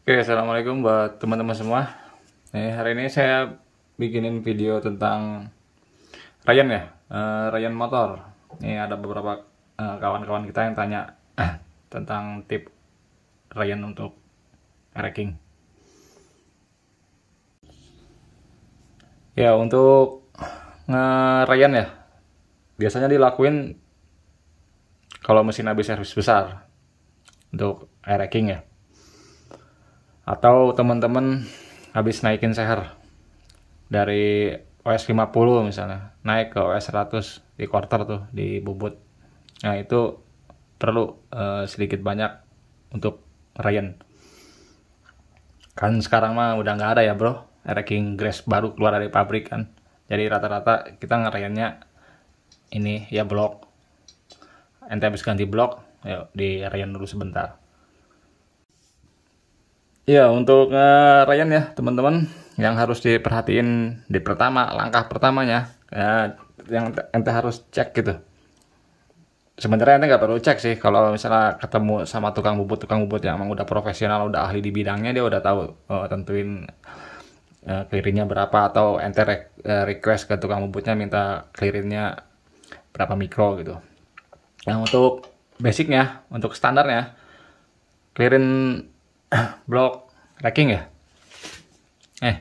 Oke, assalamualaikum buat teman-teman semua. Nih, hari ini saya bikinin video tentang Ryan ya, uh, Ryan motor. Nih ada beberapa eh, kawan-kawan uh, kita yang tanya uh, tentang tip Ryan untuk racking. Ya untuk uh, ya, biasanya dilakuin kalau mesin habis servis besar untuk racking ya atau teman-teman habis naikin seher dari OS 50 misalnya naik ke OS 100 di quarter tuh di bubut nah itu perlu uh, sedikit banyak untuk Ryan kan sekarang mah udah nggak ada ya bro ranking grace baru keluar dari pabrik kan jadi rata-rata kita ngerayannya ini ya blok ente habis ganti blok yuk ya, di Ryan dulu sebentar Ya, untuk uh, Ryan ya, teman-teman, yang harus diperhatiin di pertama, langkah pertamanya, ya, yang ente harus cek gitu. Sebenarnya ente nggak perlu cek sih, kalau misalnya ketemu sama tukang bubut-tukang bubut yang emang udah profesional, udah ahli di bidangnya, dia udah tahu uh, tentuin uh, berapa, atau ente re request ke tukang bubutnya minta clearingnya berapa mikro gitu. Yang untuk basicnya, untuk standarnya, clearin blok racking ya eh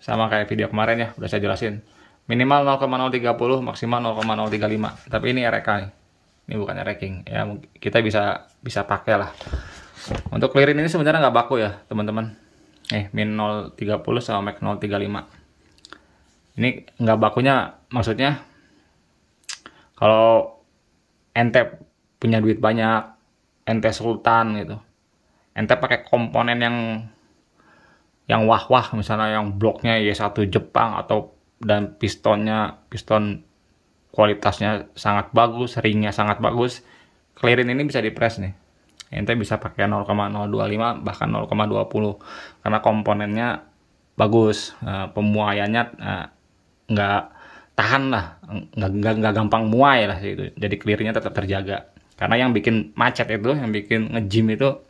sama kayak video kemarin ya udah saya jelasin minimal 0,030 maksimal 0,035 tapi ini RK e nih ini bukannya racking ya kita bisa bisa pakai lah untuk clearin ini sebenarnya nggak baku ya teman-teman eh min 030 sama max 035 ini nggak bakunya maksudnya kalau ente punya duit banyak ente sultan gitu ente pakai komponen yang yang wah-wah misalnya yang bloknya y satu Jepang atau dan pistonnya piston kualitasnya sangat bagus, ringnya sangat bagus. Clearin ini bisa dipres nih. Ente bisa pakai 0,025 bahkan 0,20 karena komponennya bagus, nah, pemuaiannya eh, nggak tahan lah, nggak nggak gampang muai lah itu. Jadi clearnya tetap terjaga. Karena yang bikin macet itu, yang bikin ngejim itu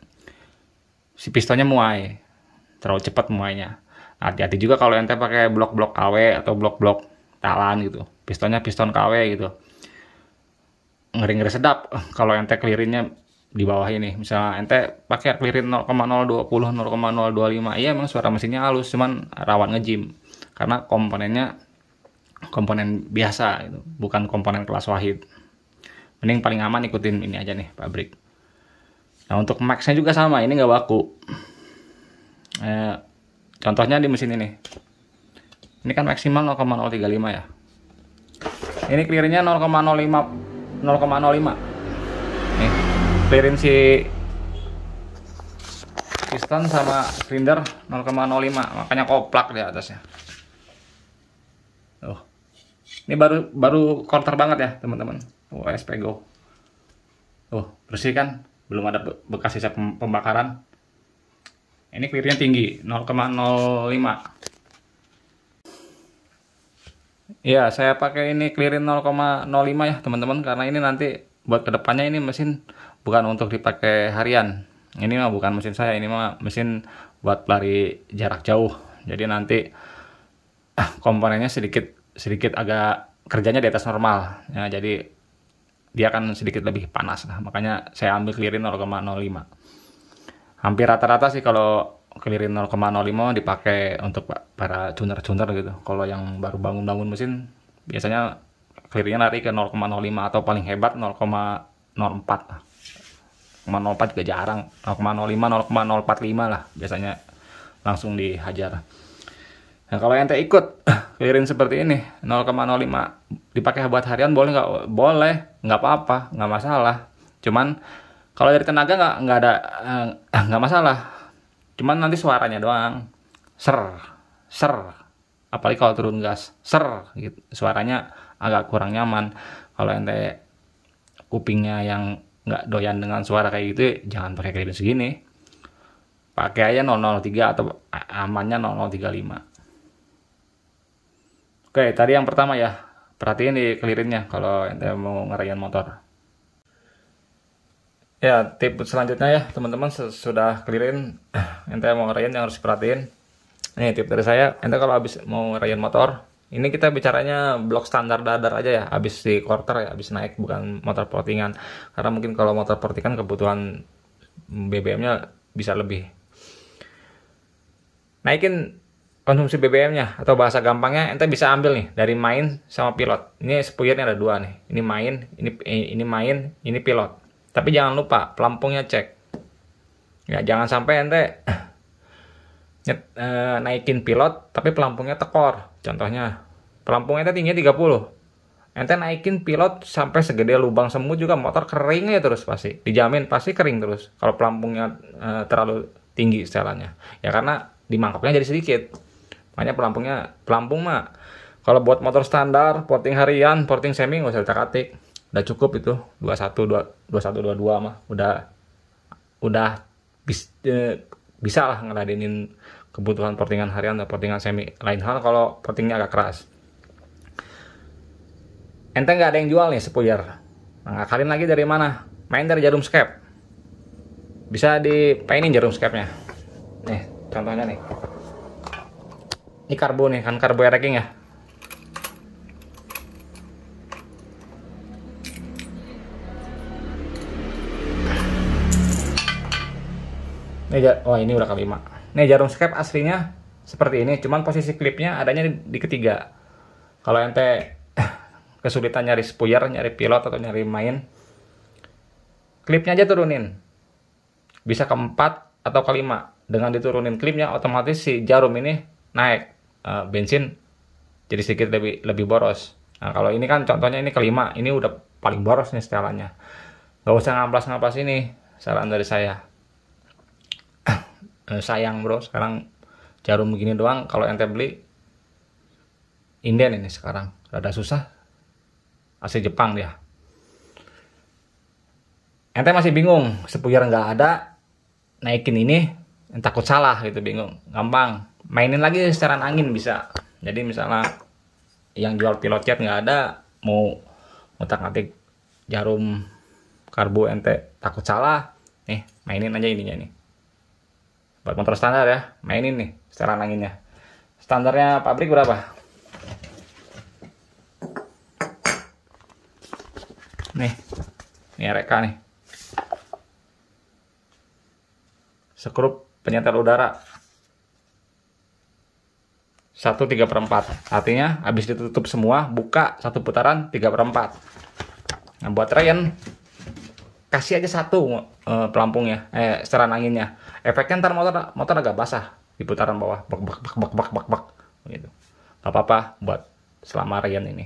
si pistonnya muai terlalu cepat muainya hati-hati juga kalau ente pakai blok-blok KW atau blok-blok talan gitu pistonnya piston KW gitu ngeri-ngeri sedap kalau ente clearinnya di bawah ini misalnya ente pakai clearin 0,020 0,025 iya emang suara mesinnya halus cuman rawan ngejim karena komponennya komponen biasa gitu bukan komponen kelas wahid mending paling aman ikutin ini aja nih pabrik Nah untuk maxnya juga sama, ini nggak baku. Eh, contohnya di mesin ini. Ini kan maksimal 0,035 ya. Ini clearnya 0,05 0,05. Nih, clearin si piston sama silinder 0,05 makanya koplak di atasnya. Oh. Ini baru baru quarter banget ya, teman-teman. USP Go. Oh, bersih kan? belum ada bekas sisa pembakaran ini clearnya tinggi 0,05 ya saya pakai ini clearin 0,05 ya teman-teman karena ini nanti buat kedepannya ini mesin bukan untuk dipakai harian ini mah bukan mesin saya ini mah mesin buat lari jarak jauh jadi nanti ah, komponennya sedikit sedikit agak kerjanya di atas normal ya jadi dia akan sedikit lebih panas. lah. makanya saya ambil clearin 0,05. Hampir rata-rata sih kalau clearin 0,05 dipakai untuk para tuner-tuner gitu. Kalau yang baru bangun-bangun mesin biasanya clearnya lari ke 0,05 atau paling hebat 0,04 lah. 0,04 juga jarang 0,05 0,045 lah biasanya langsung dihajar Nah, kalau ente ikut clearin seperti ini 0,05 dipakai buat harian boleh nggak? Boleh, nggak apa-apa, nggak masalah. Cuman kalau dari tenaga nggak nggak ada eh, nggak masalah. Cuman nanti suaranya doang ser ser apalagi kalau turun gas ser gitu suaranya agak kurang nyaman kalau ente kupingnya yang nggak doyan dengan suara kayak gitu jangan pakai kredit segini pakai aja 003 atau amannya 0035 Oke, tadi yang pertama ya. Perhatiin di kelirinnya kalau ente mau ngerayain motor. Ya, tip selanjutnya ya, teman-teman sudah kelirin ente mau ngerayain yang harus perhatiin. Nih, tip dari saya, ente kalau habis mau ngerayain motor, ini kita bicaranya blok standar dadar aja ya, habis di quarter ya, habis naik bukan motor portingan. Karena mungkin kalau motor portingan kebutuhan BBM-nya bisa lebih. Naikin konsumsi BBM-nya atau bahasa gampangnya ente bisa ambil nih dari main sama pilot. Ini spuyernya ada dua nih. Ini main, ini eh, ini main, ini pilot. Tapi jangan lupa pelampungnya cek. Ya jangan sampai ente nyet, e, naikin pilot tapi pelampungnya tekor. Contohnya pelampungnya ente tingginya 30. Ente naikin pilot sampai segede lubang semut juga motor kering ya terus pasti. Dijamin pasti kering terus kalau pelampungnya e, terlalu tinggi setelannya. Ya karena di mangkoknya jadi sedikit makanya pelampungnya pelampung mah kalau buat motor standar porting harian porting semi nggak usah cakatik udah cukup itu 21 21 22 mah udah udah bis, eh, bisa lah ngeladenin kebutuhan portingan harian dan portingan semi lain hal kalau portingnya agak keras enteng nggak ada yang jual nih sepuyer nggak nah, kalian lagi dari mana main dari jarum skep bisa dipainin jarum skepnya nih contohnya nih ini karbo nih, kan karbo racking ya. Ini oh ini udah kelima. Nih jarum skep aslinya seperti ini, cuman posisi klipnya adanya di, di ketiga. Kalau ente kesulitan nyari spuyer, nyari pilot atau nyari main, klipnya aja turunin. Bisa keempat atau kelima. Dengan diturunin klipnya, otomatis si jarum ini naik uh, bensin jadi sedikit lebih lebih boros. Nah kalau ini kan contohnya ini kelima, ini udah paling boros nih setelannya. Gak usah ngamplas-ngamplas ini, saran dari saya. Eh, sayang bro, sekarang jarum begini doang kalau ente beli inden ini sekarang rada susah asli Jepang dia ente masih bingung sepuyar nggak ada naikin ini takut salah gitu bingung gampang mainin lagi secara angin bisa jadi misalnya yang jual pilot jet nggak ada mau utak atik jarum karbu ente takut salah nih mainin aja ininya nih buat motor standar ya mainin nih secara anginnya standarnya pabrik berapa nih ini RK nih sekrup penyetel udara 1 3 per 4 artinya habis ditutup semua buka satu putaran 3 per 4 nah buat Ryan kasih aja satu pelampung eh, pelampungnya eh seran anginnya efeknya ntar motor motor agak basah di putaran bawah bak bak bak bak bak bak bak gitu gak apa-apa buat selama Ryan ini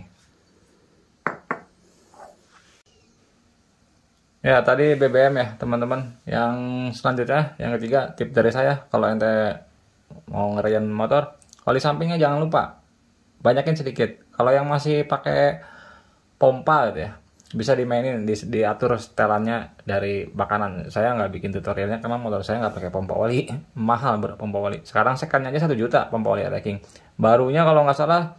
Ya tadi BBM ya teman-teman. Yang selanjutnya yang ketiga tip dari saya kalau ente mau ngerian motor Oli sampingnya jangan lupa banyakin sedikit. Kalau yang masih pakai pompa gitu ya, bisa dimainin di, diatur setelannya dari bakanan. saya nggak bikin tutorialnya karena motor saya nggak pakai pompa oli mahal berpompa pompa oli sekarang sekannya aja satu juta pompa oli racing. barunya kalau nggak salah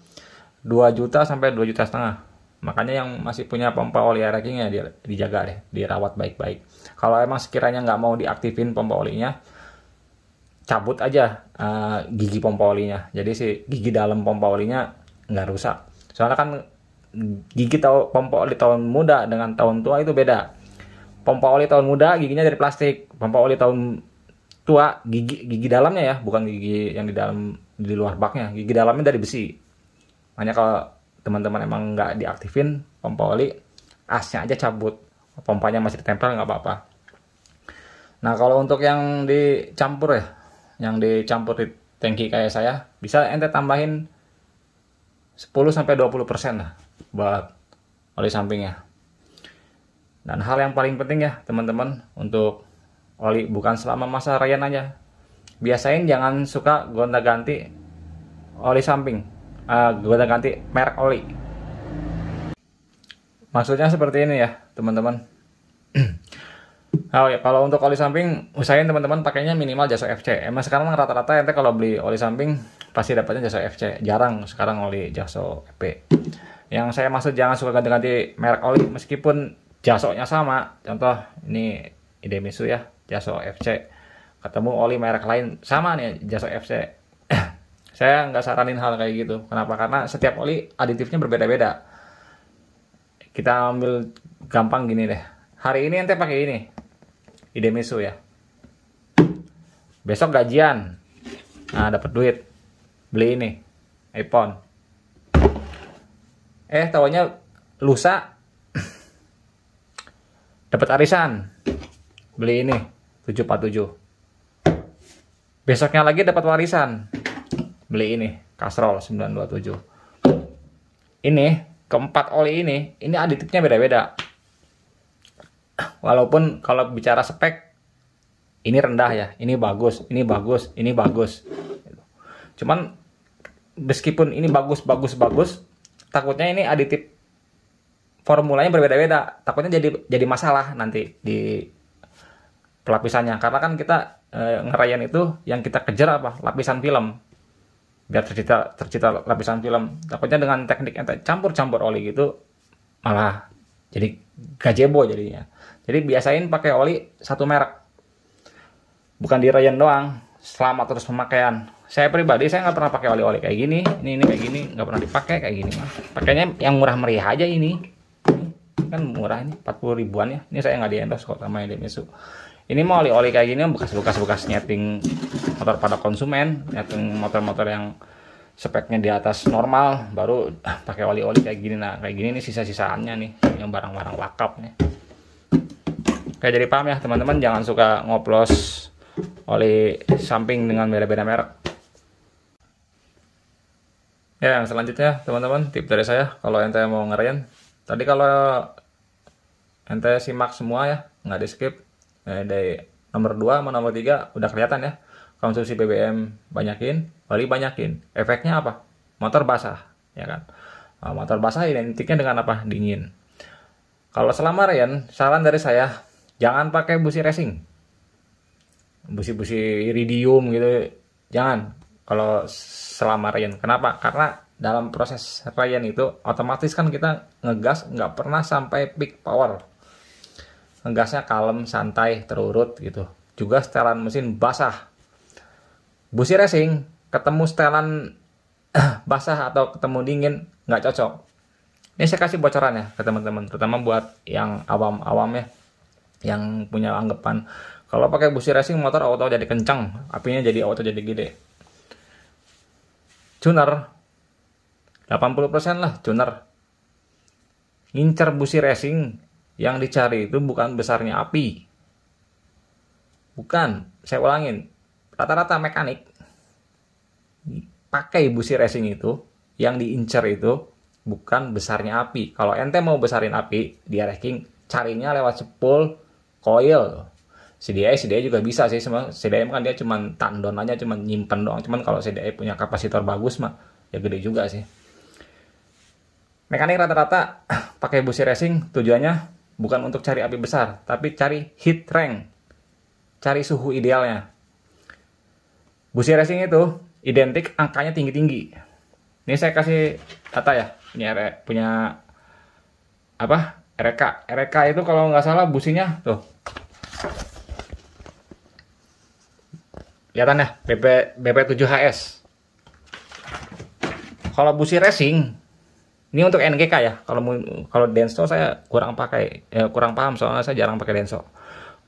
2 juta sampai 2 juta setengah makanya yang masih punya pompa oli racing ya dijaga deh dirawat baik-baik kalau emang sekiranya nggak mau diaktifin pompa olinya cabut aja uh, gigi pompa olinya jadi si gigi dalam pompa olinya nggak rusak soalnya kan gigi tahu pompa oli tahun muda dengan tahun tua itu beda pompa oli tahun muda giginya dari plastik pompa oli tahun tua gigi gigi dalamnya ya bukan gigi yang di dalam di luar baknya gigi dalamnya dari besi hanya kalau teman-teman emang nggak diaktifin pompa oli asnya aja cabut pompanya masih ditempel nggak apa-apa nah kalau untuk yang dicampur ya yang dicampur di tangki kayak saya bisa ente tambahin 10 20 persen lah buat oli sampingnya dan hal yang paling penting ya teman-teman untuk oli bukan selama masa rayan aja biasain jangan suka gonta-ganti oli samping uh, gonta-ganti merek oli maksudnya seperti ini ya teman-teman Oh ya, kalau untuk oli samping, usahain teman-teman pakainya minimal jasa FC. Emang sekarang rata-rata ente kalau beli oli samping pasti dapatnya jasa FC. Jarang sekarang oli jaso EP. Yang saya maksud jangan suka ganti-ganti merek oli meskipun jasoknya sama. Contoh ini Idemitsu ya, jaso FC. Ketemu oli merek lain sama nih jaso FC. saya nggak saranin hal kayak gitu. Kenapa? Karena setiap oli aditifnya berbeda-beda. Kita ambil gampang gini deh. Hari ini ente pakai ini, ide mesu ya besok gajian nah dapat duit beli ini iPhone eh tawanya lusa dapat arisan beli ini 747 besoknya lagi dapat warisan beli ini kasrol 927 ini keempat oli ini ini aditifnya beda-beda Walaupun kalau bicara spek ini rendah ya, ini bagus, ini bagus, ini bagus. Cuman meskipun ini bagus, bagus, bagus, takutnya ini aditif formulanya berbeda-beda. Takutnya jadi jadi masalah nanti di pelapisannya. Karena kan kita e, ngerayain itu yang kita kejar apa? Lapisan film. Biar tercipta tercipta lapisan film. Takutnya dengan teknik yang campur-campur oli gitu malah jadi gajebo jadinya jadi biasain pakai oli satu merek. Bukan di Ryan doang, selama terus pemakaian. Saya pribadi saya nggak pernah pakai oli-oli kayak gini, ini ini kayak gini, nggak pernah dipakai kayak gini mah. Pakainya yang murah meriah aja ini. ini kan murah ini 40 ribuan ya. Ini saya nggak di endorse kok sama mesu. Ini mau oli-oli kayak gini bekas-bekas bekas nyeting motor pada konsumen, nyeting motor-motor yang speknya di atas normal baru ah, pakai oli-oli kayak gini nah kayak gini nih sisa-sisaannya nih yang barang-barang wakaf nih Oke, jadi paham ya teman-teman jangan suka ngoplos oli samping dengan beda-beda merek ya yang selanjutnya teman-teman tip dari saya kalau ente mau ngerian, tadi kalau ente simak semua ya nggak eh, di skip eh, dari nomor 2 sama nomor 3 udah kelihatan ya konsumsi BBM banyakin oli banyakin efeknya apa motor basah ya kan nah, motor basah identiknya dengan apa dingin kalau selama Ryan, saran dari saya jangan pakai busi racing busi-busi iridium gitu jangan kalau selama Ryan kenapa karena dalam proses Ryan itu otomatis kan kita ngegas nggak pernah sampai peak power ngegasnya kalem santai terurut gitu juga setelan mesin basah busi racing ketemu setelan basah atau ketemu dingin nggak cocok ini saya kasih bocorannya ke teman-teman terutama buat yang awam-awam ya yang punya anggapan kalau pakai busi racing motor auto jadi kencang apinya jadi auto jadi gede tuner 80% lah tuner ngincer busi racing yang dicari itu bukan besarnya api bukan saya ulangin rata-rata mekanik pakai busi racing itu yang diincer itu bukan besarnya api kalau ente mau besarin api dia racing carinya lewat sepul coil CDI CDI juga bisa sih semua CDI kan dia cuman tandon aja cuman nyimpen doang cuman kalau CDI punya kapasitor bagus mah ya gede juga sih mekanik rata-rata pakai busi racing tujuannya bukan untuk cari api besar tapi cari heat rank cari suhu idealnya busi racing itu identik angkanya tinggi-tinggi ini saya kasih data ya punya punya apa RK RK itu kalau nggak salah businya tuh Lihatan ya BP BP7HS kalau busi racing ini untuk NGK ya kalau kalau Denso saya kurang pakai ya kurang paham soalnya saya jarang pakai Denso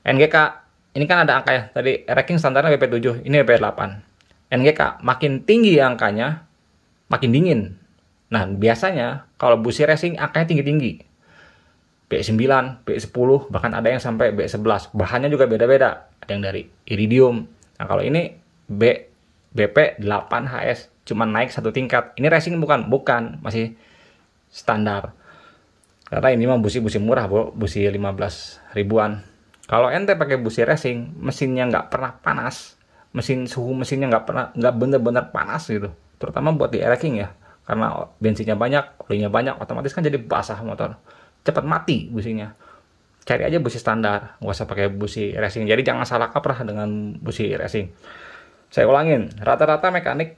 NGK ini kan ada angka ya tadi ranking standarnya BP7 ini BP8 NGK makin tinggi angkanya makin dingin nah biasanya kalau busi racing angkanya tinggi-tinggi B9, B10, bahkan ada yang sampai B11. Bahannya juga beda-beda. Ada yang dari iridium. Nah, kalau ini B BP8HS cuma naik satu tingkat. Ini racing bukan? Bukan, masih standar. Karena ini mah busi-busi murah, Bro. Busi 15 ribuan. Kalau ente pakai busi racing, mesinnya nggak pernah panas. Mesin suhu mesinnya nggak pernah nggak bener-bener panas gitu. Terutama buat di racing ya. Karena bensinnya banyak, olinya banyak, otomatis kan jadi basah motor cepat mati businya cari aja busi standar nggak usah pakai busi racing jadi jangan salah kaprah dengan busi racing saya ulangin rata-rata mekanik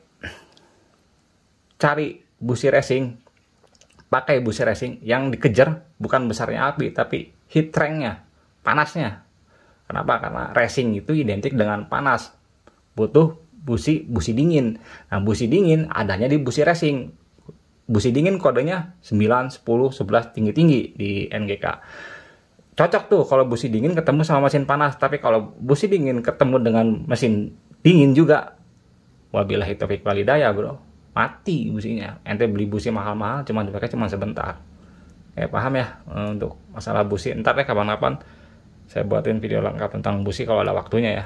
cari busi racing pakai busi racing yang dikejar bukan besarnya api tapi heat ranknya panasnya kenapa karena racing itu identik dengan panas butuh busi busi dingin nah busi dingin adanya di busi racing busi dingin kodenya 9, 10, 11 tinggi-tinggi di NGK. Cocok tuh kalau busi dingin ketemu sama mesin panas, tapi kalau busi dingin ketemu dengan mesin dingin juga, topik taufik ya bro, mati businya. Ente beli busi mahal-mahal cuma dipakai cuma sebentar. ya paham ya eh, untuk masalah busi. Ntar deh kapan-kapan saya buatin video lengkap tentang busi kalau ada waktunya ya.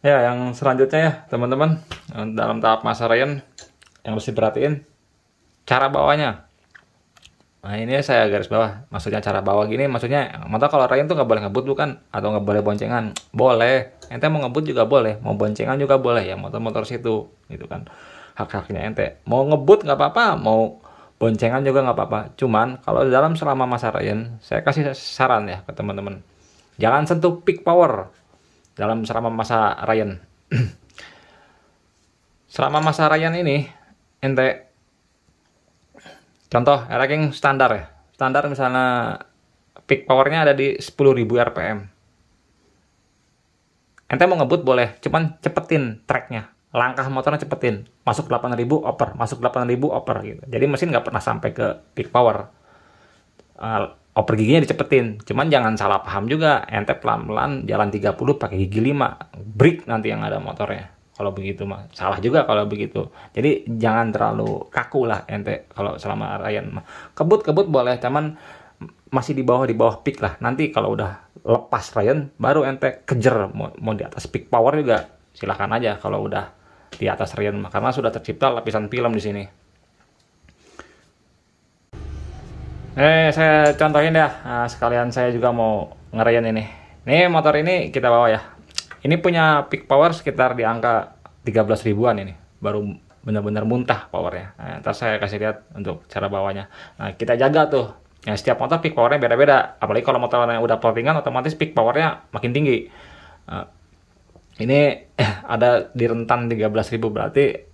Ya, yang selanjutnya ya, teman-teman, eh, dalam tahap masa rayon, yang harus diperhatiin cara bawahnya. Nah, ini saya garis bawah. Maksudnya cara bawah gini, maksudnya mata kalau rayon tuh nggak boleh ngebut bukan atau nggak boleh boncengan. Boleh. Ente mau ngebut juga boleh, mau boncengan juga boleh ya motor-motor situ gitu kan. Hak-haknya ente. Mau ngebut nggak apa-apa, mau boncengan juga nggak apa-apa. Cuman kalau dalam selama masa rayon, saya kasih saran ya ke teman-teman. Jangan sentuh peak power dalam selama masa Ryan. selama masa Ryan ini ente contoh ranking standar ya. Standar misalnya peak powernya ada di 10.000 RPM. Ente mau ngebut boleh, cuman cepetin tracknya. Langkah motornya cepetin. Masuk 8.000 oper, masuk 8.000 oper gitu. Jadi mesin nggak pernah sampai ke peak power. Eh, oper giginya dicepetin. Cuman jangan salah paham juga, ente pelan-pelan jalan 30 pakai gigi 5, break nanti yang ada motornya. Kalau begitu mah salah juga kalau begitu. Jadi jangan terlalu kaku lah ente kalau selama Ryan mah. Kebut-kebut boleh, cuman masih di bawah di bawah peak lah. Nanti kalau udah lepas Ryan baru ente kejar mau, mau di atas peak power juga silahkan aja kalau udah di atas Ryan karena sudah tercipta lapisan film di sini. Eh, saya contohin ya. Nah, sekalian saya juga mau ngerayain ini. Nih motor ini kita bawa ya. Ini punya peak power sekitar di angka 13 ribuan ini. Baru benar-benar muntah powernya. Nah, ntar saya kasih lihat untuk cara bawanya. Nah, kita jaga tuh. Nah, setiap motor peak powernya beda-beda. Apalagi kalau motor motornya udah plottingan, otomatis peak powernya makin tinggi. Nah, ini ada di rentan ribu berarti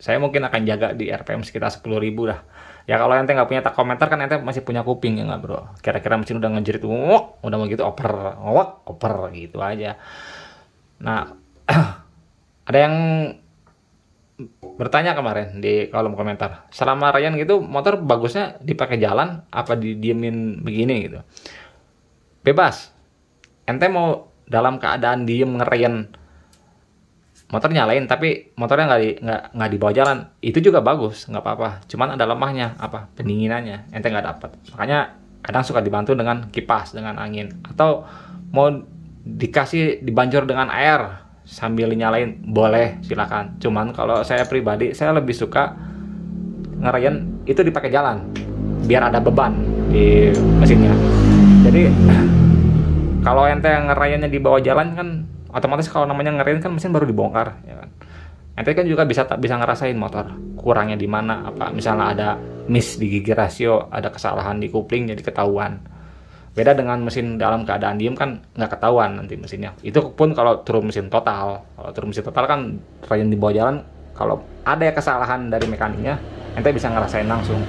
saya mungkin akan jaga di RPM sekitar ribu dah ya kalau ente nggak punya tak komentar kan ente masih punya kuping ya nggak bro kira-kira mesin udah ngejerit wok udah mau gitu oper wok oper gitu aja nah ada yang bertanya kemarin di kolom komentar selama Ryan gitu motor bagusnya dipakai jalan apa didiemin begini gitu bebas ente mau dalam keadaan diem ngerayan motor nyalain tapi motornya nggak di nggak nggak dibawa jalan itu juga bagus nggak apa-apa cuman ada lemahnya apa pendinginannya ente nggak dapat makanya kadang suka dibantu dengan kipas dengan angin atau mau dikasih dibanjur dengan air sambil nyalain boleh silakan cuman kalau saya pribadi saya lebih suka ngerayain itu dipakai jalan biar ada beban di mesinnya jadi kalau ente ngerayainnya di bawah jalan kan otomatis kalau namanya ngerin kan mesin baru dibongkar ya kan nanti kan juga bisa bisa ngerasain motor kurangnya di mana apa misalnya ada miss di gigi rasio ada kesalahan di kupling jadi ketahuan beda dengan mesin dalam keadaan diem kan nggak ketahuan nanti mesinnya itu pun kalau turun mesin total kalau turun mesin total kan rajin di bawah jalan kalau ada kesalahan dari mekaniknya nanti bisa ngerasain langsung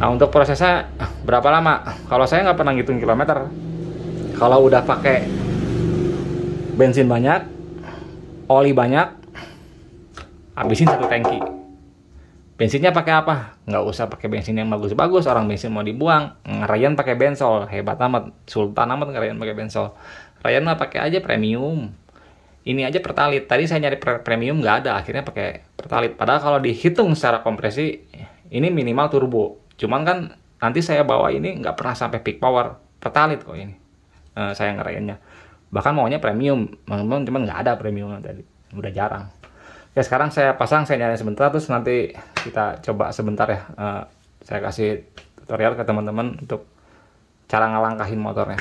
nah untuk prosesnya ah, berapa lama kalau saya nggak pernah ngitung kilometer kalau udah pakai bensin banyak, oli banyak, habisin satu tangki. Bensinnya pakai apa? Nggak usah pakai bensin yang bagus-bagus. Orang bensin mau dibuang. Ngerayan pakai bensol. Hebat amat. Sultan amat ngerayan pakai bensol. Rayan mah pakai aja premium. Ini aja pertalit. Tadi saya nyari pre premium nggak ada. Akhirnya pakai pertalit. Padahal kalau dihitung secara kompresi, ini minimal turbo. Cuman kan nanti saya bawa ini nggak pernah sampai peak power. Pertalit kok ini. Uh, saya ngerayannya bahkan maunya premium memang cuman nggak ada premium tadi udah jarang ya sekarang saya pasang saya nyalain sebentar terus nanti kita coba sebentar ya uh, saya kasih tutorial ke teman-teman untuk cara ngelangkahin motornya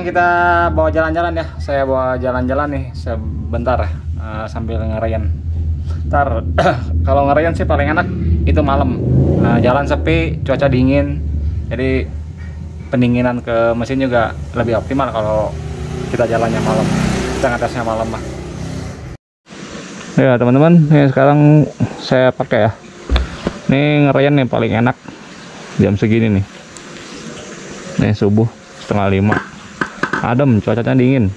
sekarang kita bawa jalan-jalan ya. Saya bawa jalan-jalan nih sebentar uh, sambil ngerayan. Ntar kalau ngerayan sih paling enak itu malam. Uh, jalan sepi, cuaca dingin. Jadi pendinginan ke mesin juga lebih optimal kalau kita jalannya malam. Kita ngatasnya malam lah. Ya teman-teman, ini sekarang saya pakai ya. Ini ngerayan nih paling enak jam segini nih. Nih subuh setengah lima adem cuacanya dingin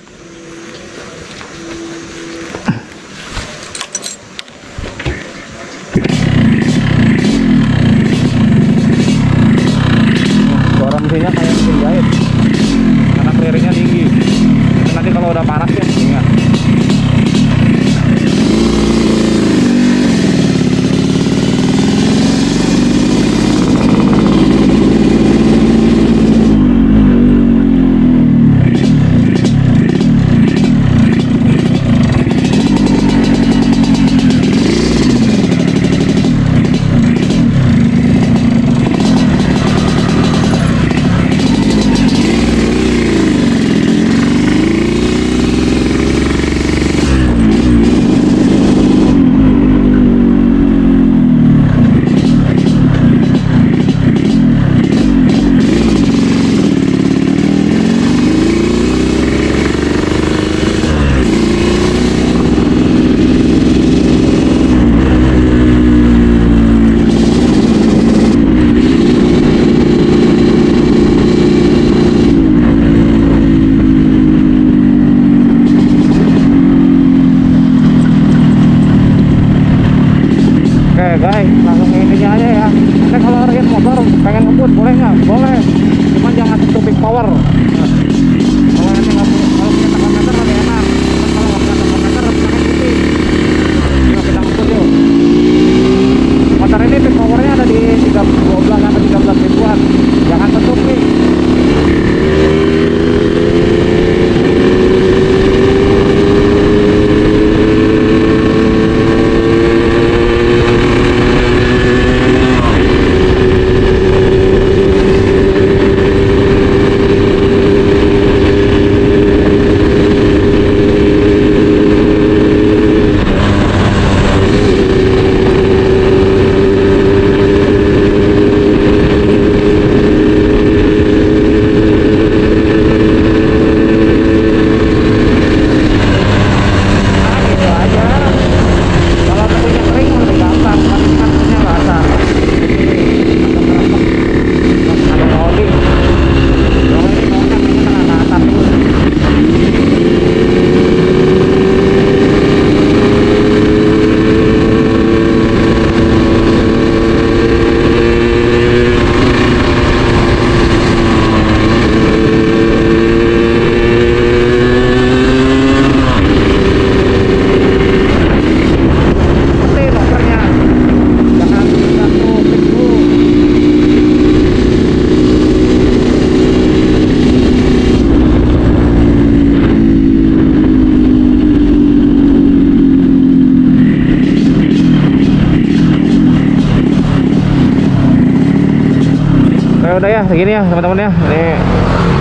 udah ya segini ya teman-teman ya ini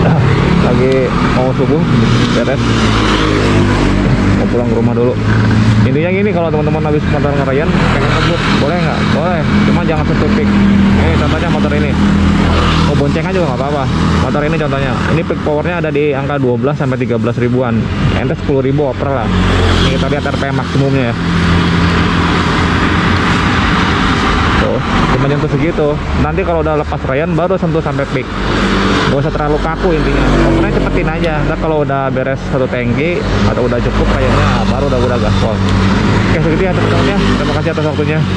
lagi mau subuh beres mau pulang ke rumah dulu intinya gini kalau teman-teman habis motor ngerayan pengen ngebut boleh nggak boleh cuma jangan spesifik eh ini contohnya motor ini mau oh, bonceng aja nggak apa-apa motor ini contohnya ini peak powernya ada di angka 12 sampai 13 ribuan ente 10 ribu oper lah ini kita lihat RPM maksimumnya ya gitu cuma nyentuh segitu nanti kalau udah lepas rayon baru sentuh sampai peak gak usah terlalu kaku intinya pokoknya cepetin aja nah kalau udah beres satu tangki atau udah cukup rayonnya baru udah udah gaspol oke segitu ya teman-teman ya terima kasih atas waktunya